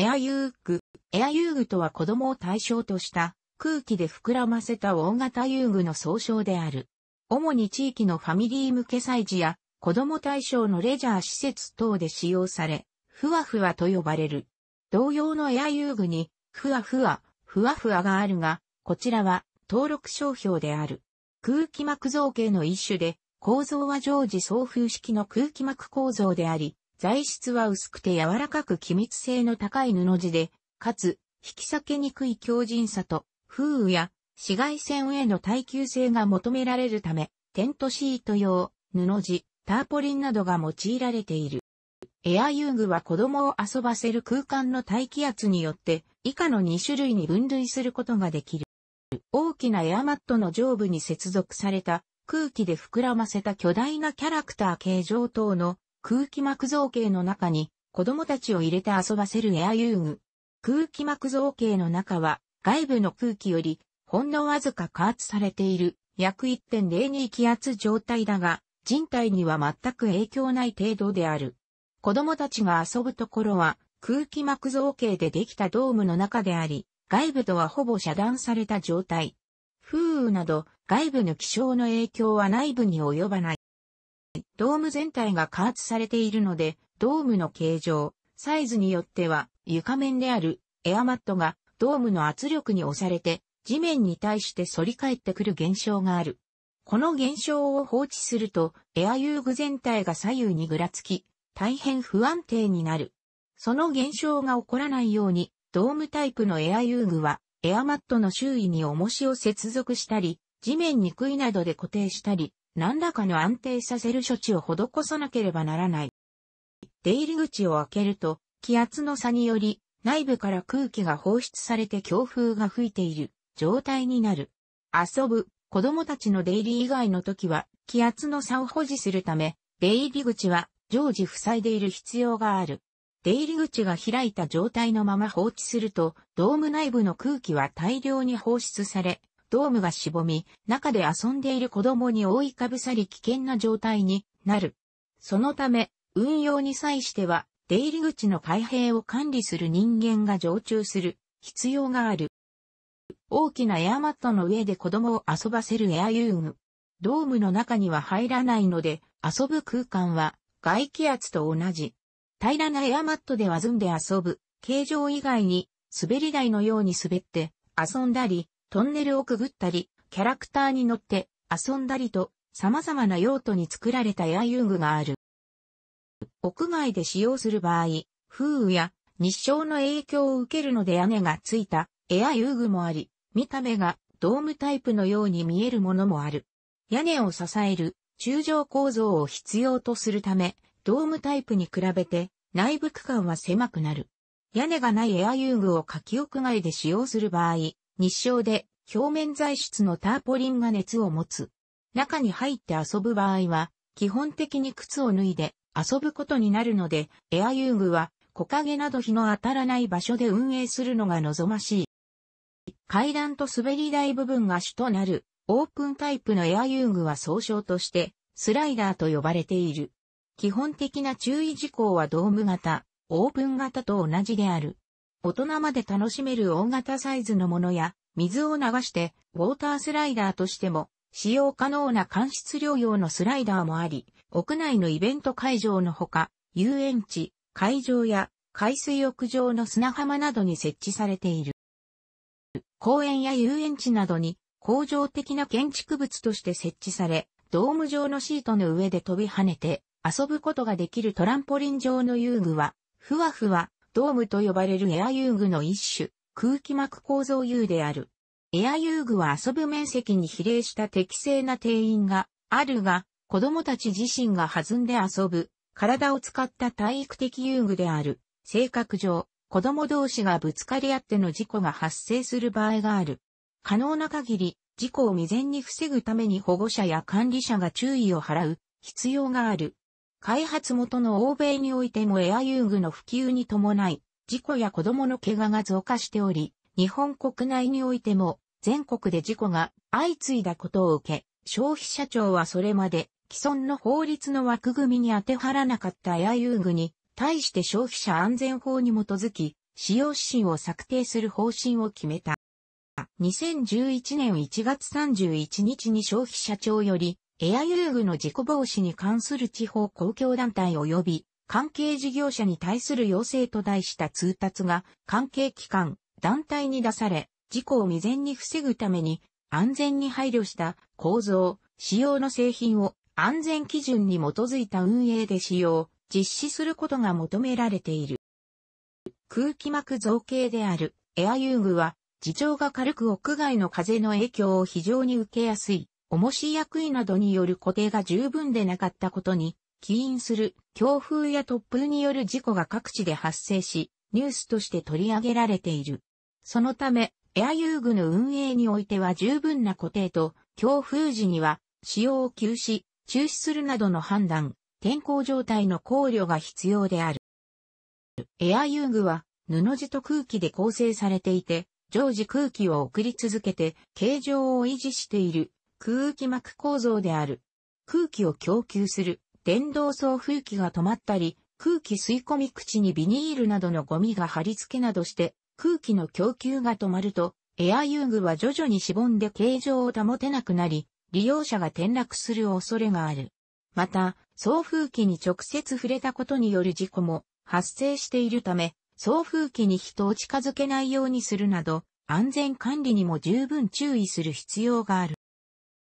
エアユーグ。エアユーグとは子供を対象とした空気で膨らませた大型遊具の総称である。主に地域のファミリー向け祭事や子供対象のレジャー施設等で使用され、ふわふわと呼ばれる。同様のエア遊具に、ふわふわ、ふわふわがあるが、こちらは登録商標である。空気膜造形の一種で、構造は常時送風式の空気膜構造であり、材質は薄くて柔らかく気密性の高い布地で、かつ、引き裂けにくい強靭さと、風雨や紫外線への耐久性が求められるため、テントシート用、布地、ターポリンなどが用いられている。エア遊具は子供を遊ばせる空間の大気圧によって以下の2種類に分類することができる。大きなエアマットの上部に接続された空気で膨らませた巨大なキャラクター形状等の空気膜造形の中に子供たちを入れて遊ばせるエア遊具。空気膜造形の中は外部の空気よりほんのわずか加圧されている約1.02気圧状態だが人体には全く影響ない程度である。子供たちが遊ぶところは空気膜造形でできたドームの中であり、外部とはほぼ遮断された状態。風雨など外部の気象の影響は内部に及ばない。ドーム全体が加圧されているので、ドームの形状、サイズによっては床面であるエアマットがドームの圧力に押されて地面に対して反り返ってくる現象がある。この現象を放置するとエア遊具全体が左右にぐらつき、大変不安定になる。その現象が起こらないように、ドームタイプのエア遊具はエアマットの周囲に重しを接続したり、地面に杭などで固定したり、何らかの安定させる処置を施さなければならない。出入り口を開けると、気圧の差により、内部から空気が放出されて強風が吹いている状態になる。遊ぶ、子供たちの出入り以外の時は、気圧の差を保持するため、出入り口は常時塞いでいる必要がある。出入り口が開いた状態のまま放置すると、ドーム内部の空気は大量に放出され、ドームがしぼみ、中で遊んでいる子供に覆いかぶさり危険な状態になる。そのため、運用に際しては、出入り口の開閉を管理する人間が常駐する必要がある。大きなエアマットの上で子供を遊ばせるエア遊具。ドームの中には入らないので、遊ぶ空間は外気圧と同じ。平らなエアマットでわずんで遊ぶ、形状以外に滑り台のように滑って遊んだり、トンネルをくぐったり、キャラクターに乗って遊んだりと様々な用途に作られたエア遊具がある。屋外で使用する場合、風雨や日照の影響を受けるので屋根がついたエア遊具もあり、見た目がドームタイプのように見えるものもある。屋根を支える柱状構造を必要とするため、ドームタイプに比べて内部区間は狭くなる。屋根がないエア遊具を夏季屋外で使用する場合、日照で表面材質のターポリンが熱を持つ。中に入って遊ぶ場合は、基本的に靴を脱いで遊ぶことになるので、エア遊具は木陰など日の当たらない場所で運営するのが望ましい。階段と滑り台部分が主となるオープンタイプのエア遊具は総称としてスライダーと呼ばれている。基本的な注意事項はドーム型、オープン型と同じである。大人まで楽しめる大型サイズのものや、水を流して、ウォータースライダーとしても、使用可能な間質量用のスライダーもあり、屋内のイベント会場のほか、遊園地、会場や海水浴場の砂浜などに設置されている。公園や遊園地などに工場的な建築物として設置され、ドーム状のシートの上で飛び跳ねて遊ぶことができるトランポリン状の遊具は、ふわふわ、ドームと呼ばれるエア遊具の一種、空気膜構造遊である。エア遊具は遊ぶ面積に比例した適正な定員があるが、子供たち自身が弾んで遊ぶ、体を使った体育的遊具である。性格上、子供同士がぶつかり合っての事故が発生する場合がある。可能な限り、事故を未然に防ぐために保護者や管理者が注意を払う必要がある。開発元の欧米においてもエア遊具の普及に伴い、事故や子供の怪我が増加しており、日本国内においても全国で事故が相次いだことを受け、消費者庁はそれまで既存の法律の枠組みに当てはらなかったエア遊具に対して消費者安全法に基づき、使用指針を策定する方針を決めた。2011年1月31日に消費者庁よりエア遊具の事故防止に関する地方公共団体及び関係事業者に対する要請と題した通達が関係機関、団体に出され、事故を未然に防ぐために安全に配慮した構造、使用の製品を安全基準に基づいた運営で使用、実施することが求められている。空気膜造形であるエア遊具は、事情が軽く屋外の風の影響を非常に受けやすい重し役員などによる固定が十分でなかったことに、起因する強風や突風による事故が各地で発生し、ニュースとして取り上げられている。そのため、エア遊具の運営においては十分な固定と、強風時には使用を休止、中止するなどの判断、天候状態の考慮が必要である。エア遊具は布地と空気で構成されていて、常時空気を送り続けて形状を維持している空気膜構造である。空気を供給する電動送風機が止まったり、空気吸い込み口にビニールなどのゴミが貼り付けなどして空気の供給が止まると、エア遊具は徐々にしぼんで形状を保てなくなり、利用者が転落する恐れがある。また、送風機に直接触れたことによる事故も発生しているため、送風機に人を近づけないようにするなど、安全管理にも十分注意する必要がある。